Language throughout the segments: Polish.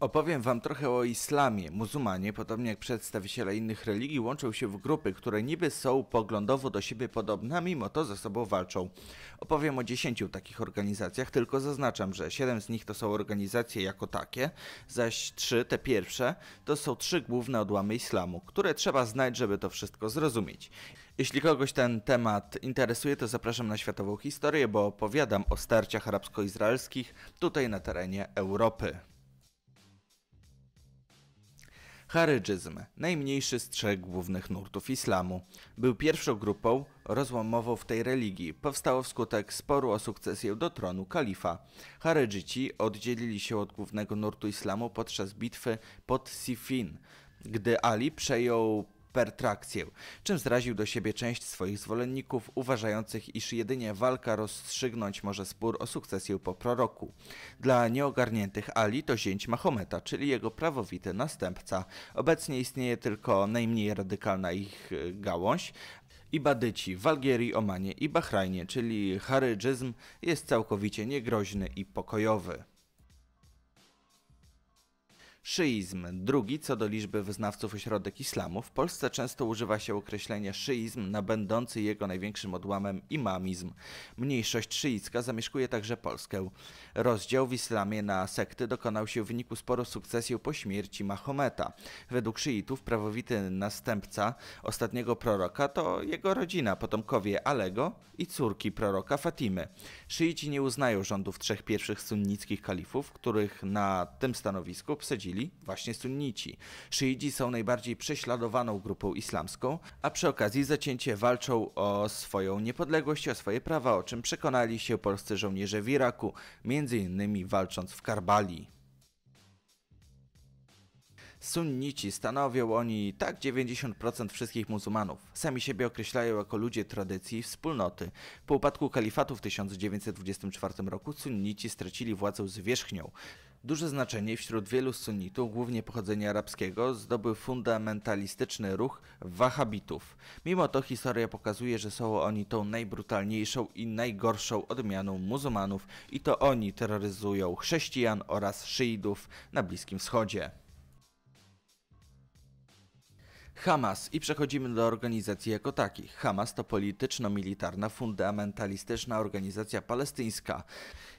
Opowiem wam trochę o islamie. Muzułmanie, podobnie jak przedstawiciele innych religii, łączą się w grupy, które niby są poglądowo do siebie podobne, a mimo to ze sobą walczą. Opowiem o dziesięciu takich organizacjach, tylko zaznaczam, że siedem z nich to są organizacje jako takie, zaś trzy, te pierwsze, to są trzy główne odłamy islamu, które trzeba znać, żeby to wszystko zrozumieć. Jeśli kogoś ten temat interesuje, to zapraszam na światową historię, bo opowiadam o starciach arabsko-izraelskich tutaj na terenie Europy. Harydżyzm, najmniejszy z trzech głównych nurtów islamu, był pierwszą grupą rozłamową w tej religii. Powstało wskutek sporu o sukcesję do tronu kalifa. Harydżyci oddzielili się od głównego nurtu islamu podczas bitwy pod Sifin, gdy Ali przejął pertrakcję, czym zraził do siebie część swoich zwolenników, uważających, iż jedynie walka rozstrzygnąć może spór o sukcesję po proroku. Dla nieogarniętych Ali to zięć Mahometa, czyli jego prawowity następca. Obecnie istnieje tylko najmniej radykalna ich e, gałąź, i Badyci w Algierii, Omanie i Bahrajnie, czyli harydżyzm jest całkowicie niegroźny i pokojowy. Szyizm. Drugi co do liczby wyznawców ośrodek islamu. W Polsce często używa się określenia szyizm na będący jego największym odłamem imamizm. Mniejszość szyicka zamieszkuje także Polskę. Rozdział w islamie na sekty dokonał się w wyniku sporu sukcesji po śmierci Mahometa. Według szyitów prawowity następca ostatniego proroka to jego rodzina, potomkowie Alego i córki proroka Fatimy. Szyici nie uznają rządów trzech pierwszych sunnickich kalifów, których na tym stanowisku wsadzili właśnie sunnici. Szyidzi są najbardziej prześladowaną grupą islamską, a przy okazji zacięcie walczą o swoją niepodległość, o swoje prawa, o czym przekonali się polscy żołnierze w Iraku, między innymi walcząc w Karbali. Sunnici stanowią oni tak 90% wszystkich muzułmanów. Sami siebie określają jako ludzie tradycji i wspólnoty. Po upadku kalifatu w 1924 roku sunnici stracili władzę zwierzchnią. Duże znaczenie wśród wielu sunnitów, głównie pochodzenia arabskiego, zdobył fundamentalistyczny ruch wahhabitów. Mimo to historia pokazuje, że są oni tą najbrutalniejszą i najgorszą odmianą muzułmanów i to oni terroryzują chrześcijan oraz szyidów na Bliskim Wschodzie. Hamas i przechodzimy do organizacji jako takich. Hamas to polityczno-militarna, fundamentalistyczna organizacja palestyńska.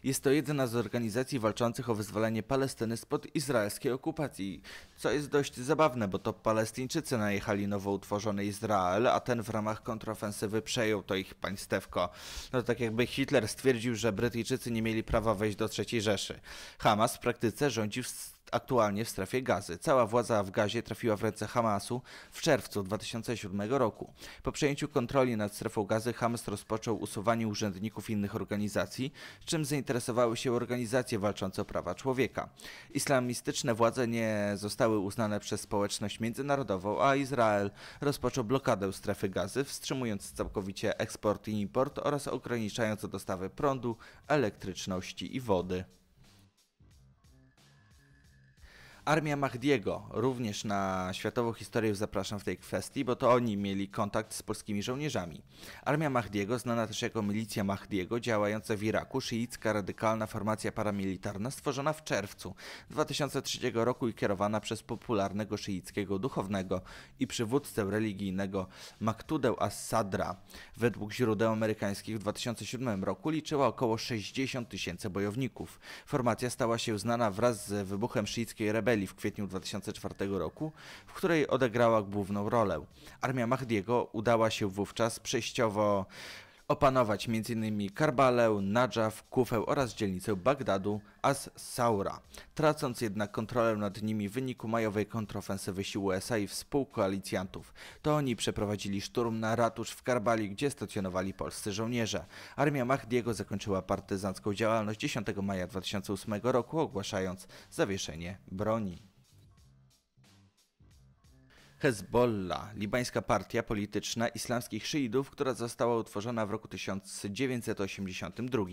Jest to jedna z organizacji walczących o wyzwolenie Palestyny spod izraelskiej okupacji, co jest dość zabawne, bo to Palestyńczycy najechali nowo utworzony Izrael, a ten w ramach kontrofensywy przejął to ich państewko. No tak jakby Hitler stwierdził, że Brytyjczycy nie mieli prawa wejść do III Rzeszy. Hamas w praktyce rządził w aktualnie w strefie gazy. Cała władza w gazie trafiła w ręce Hamasu w czerwcu 2007 roku. Po przejęciu kontroli nad strefą gazy Hamas rozpoczął usuwanie urzędników innych organizacji, czym zainteresowały się organizacje walczące o prawa człowieka. Islamistyczne władze nie zostały uznane przez społeczność międzynarodową, a Izrael rozpoczął blokadę strefy gazy, wstrzymując całkowicie eksport i import oraz ograniczając dostawy prądu, elektryczności i wody. Armia Mahdiego, również na światową historię zapraszam w tej kwestii, bo to oni mieli kontakt z polskimi żołnierzami. Armia Mahdiego, znana też jako milicja Mahdiego, działająca w Iraku, szyicka radykalna formacja paramilitarna stworzona w czerwcu 2003 roku i kierowana przez popularnego szyickiego duchownego i przywódcę religijnego Maktudeł As-Sadra. Według źródeł amerykańskich w 2007 roku liczyła około 60 tysięcy bojowników. Formacja stała się znana wraz z wybuchem szyickiej rebelii w kwietniu 2004 roku, w której odegrała główną rolę. Armia Mahdiego udała się wówczas przejściowo opanować m.in. Karbalę, Nadżaw, Kufę oraz dzielnicę Bagdadu, As-Saura, tracąc jednak kontrolę nad nimi w wyniku majowej kontrofensywy sił USA i współkoalicjantów. To oni przeprowadzili szturm na ratusz w Karbali, gdzie stacjonowali polscy żołnierze. Armia Mahdiego zakończyła partyzancką działalność 10 maja 2008 roku, ogłaszając zawieszenie broni. Hezbollah, libańska partia polityczna islamskich szyidów, która została utworzona w roku 1982.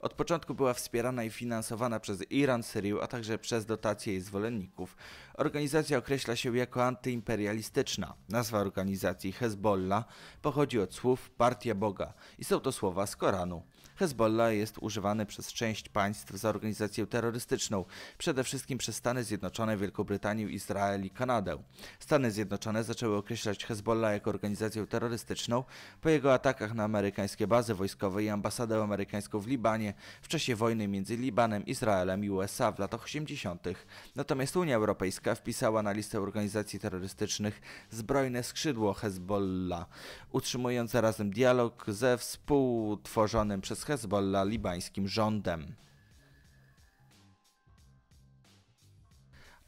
Od początku była wspierana i finansowana przez Iran, Syrię, a także przez dotacje jej zwolenników. Organizacja określa się jako antyimperialistyczna. Nazwa organizacji Hezbollah pochodzi od słów Partia Boga i są to słowa z Koranu. Hezbollah jest używany przez część państw za organizację terrorystyczną, przede wszystkim przez Stany Zjednoczone, Wielką Brytanię, Izrael i Kanadę. Stany Zjednoczone zaczęły określać Hezbollah jako organizację terrorystyczną po jego atakach na amerykańskie bazy wojskowe i ambasadę amerykańską w Libanie w czasie wojny między Libanem, Izraelem i USA w latach 80. Natomiast Unia Europejska wpisała na listę organizacji terrorystycznych zbrojne skrzydło Hezbollah, utrzymując razem dialog ze współtworzonym przez przez Hezbollah libańskim rządem.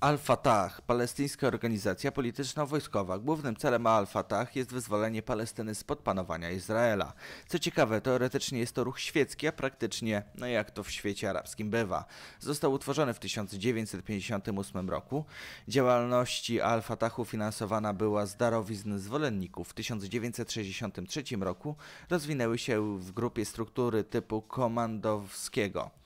Al-Fatah, palestyńska organizacja polityczno-wojskowa. Głównym celem Al-Fatah jest wyzwolenie Palestyny spod panowania Izraela. Co ciekawe, teoretycznie jest to ruch świecki, a praktycznie, no jak to w świecie arabskim bywa. Został utworzony w 1958 roku. Działalności Al-Fatahu finansowana była z darowizn zwolenników. W 1963 roku rozwinęły się w grupie struktury typu komandowskiego.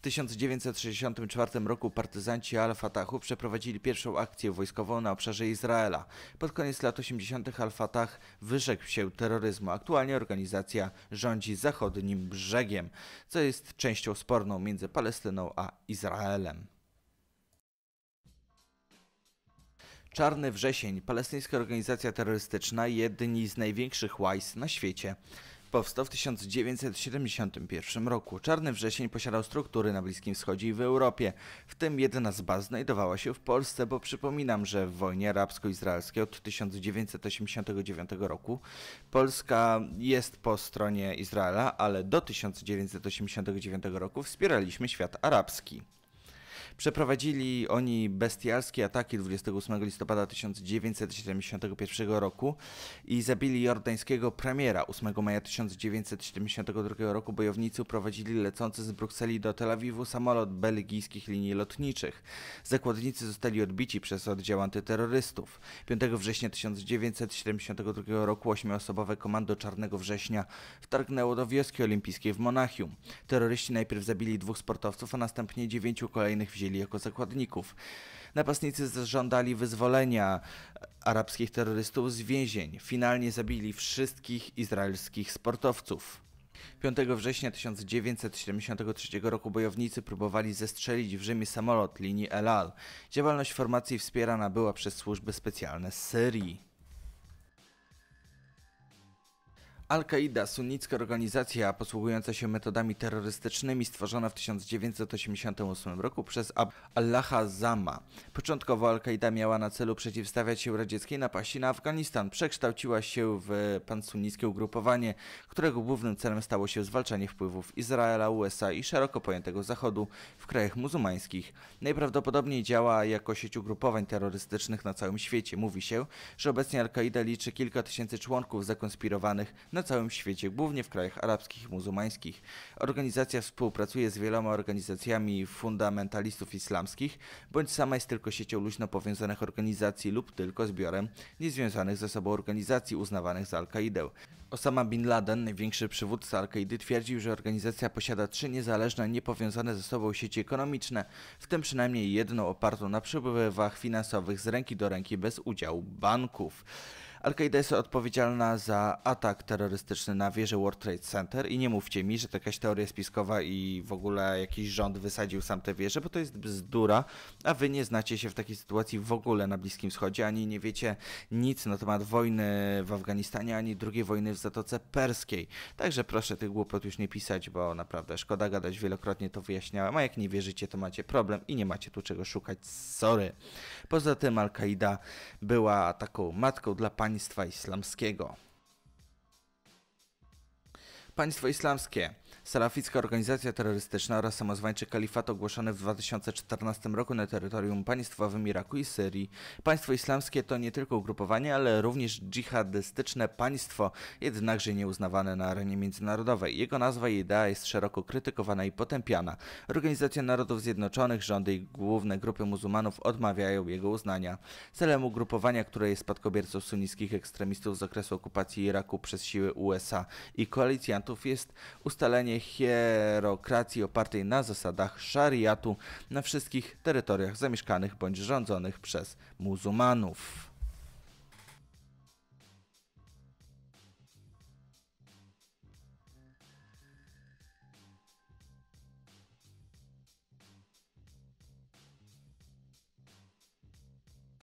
W 1964 roku partyzanci Al-Fatahu przeprowadzili pierwszą akcję wojskową na obszarze Izraela. Pod koniec lat 80. Al-Fatah wyrzekł się terroryzmu. Aktualnie organizacja rządzi zachodnim brzegiem, co jest częścią sporną między Palestyną a Izraelem. Czarny Wrzesień, palestyńska organizacja terrorystyczna, jedni z największych łajs na świecie. Powstał w 1971 roku. Czarny Wrzesień posiadał struktury na Bliskim Wschodzie i w Europie, w tym jedna z baz znajdowała się w Polsce, bo przypominam, że w wojnie arabsko-izraelskiej od 1989 roku Polska jest po stronie Izraela, ale do 1989 roku wspieraliśmy świat arabski. Przeprowadzili oni bestialskie ataki 28 listopada 1971 roku i zabili jordańskiego premiera. 8 maja 1972 roku bojownicy uprowadzili lecący z Brukseli do Tel Awiwu samolot belgijskich linii lotniczych. Zakładnicy zostali odbici przez oddział antyterrorystów. 5 września 1972 roku ośmioosobowe komando Czarnego Września wtargnęło do wioski olimpijskiej w Monachium. Terroryści najpierw zabili dwóch sportowców, a następnie dziewięciu kolejnych wzięli jako zakładników. Napastnicy zażądali wyzwolenia arabskich terrorystów z więzień. Finalnie zabili wszystkich izraelskich sportowców. 5 września 1973 roku bojownicy próbowali zestrzelić w Rzymie samolot linii El Al. Działalność formacji wspierana była przez służby specjalne z Syrii. al qaida sunnicka organizacja posługująca się metodami terrorystycznymi, stworzona w 1988 roku przez Ab Allaha Zama. Początkowo al qaida miała na celu przeciwstawiać się radzieckiej napaści na Afganistan. Przekształciła się w pansunnickie ugrupowanie, którego głównym celem stało się zwalczanie wpływów Izraela, USA i szeroko pojętego Zachodu w krajach muzułmańskich. Najprawdopodobniej działa jako sieć ugrupowań terrorystycznych na całym świecie. Mówi się, że obecnie al qaida liczy kilka tysięcy członków zakonspirowanych na na całym świecie, głównie w krajach arabskich i muzułmańskich. Organizacja współpracuje z wieloma organizacjami fundamentalistów islamskich, bądź sama jest tylko siecią luźno powiązanych organizacji lub tylko zbiorem niezwiązanych ze sobą organizacji uznawanych za Al-Kaidę. Osama Bin Laden, największy przywódca Al-Kaidy, twierdził, że organizacja posiada trzy niezależne, niepowiązane ze sobą sieci ekonomiczne, w tym przynajmniej jedną opartą na przepływach finansowych z ręki do ręki bez udziału banków. Al-Qaida jest odpowiedzialna za atak terrorystyczny na wieżę World Trade Center i nie mówcie mi, że to jakaś teoria spiskowa i w ogóle jakiś rząd wysadził sam tę wieżę, bo to jest bzdura, a wy nie znacie się w takiej sytuacji w ogóle na Bliskim Wschodzie, ani nie wiecie nic na temat wojny w Afganistanie, ani drugiej wojny w Zatoce Perskiej. Także proszę tych głupot już nie pisać, bo naprawdę szkoda gadać, wielokrotnie to wyjaśniałem, a jak nie wierzycie, to macie problem i nie macie tu czego szukać, sorry. Poza tym Al-Qaida była taką matką dla pani państwa islamskiego. Państwo islamskie Salaficka organizacja terrorystyczna oraz samozwańczy kalifat ogłoszony w 2014 roku na terytorium państwowym Iraku i Syrii. Państwo islamskie to nie tylko ugrupowanie, ale również dżihadystyczne państwo, jednakże nieuznawane na arenie międzynarodowej. Jego nazwa i idea jest szeroko krytykowana i potępiana. Organizacja Narodów Zjednoczonych, rządy i główne grupy muzułmanów odmawiają jego uznania. Celem ugrupowania, które jest spadkobiercą sunnickich ekstremistów z okresu okupacji Iraku przez siły USA i koalicjantów jest ustalenie hierokracji opartej na zasadach szariatu na wszystkich terytoriach zamieszkanych bądź rządzonych przez muzułmanów.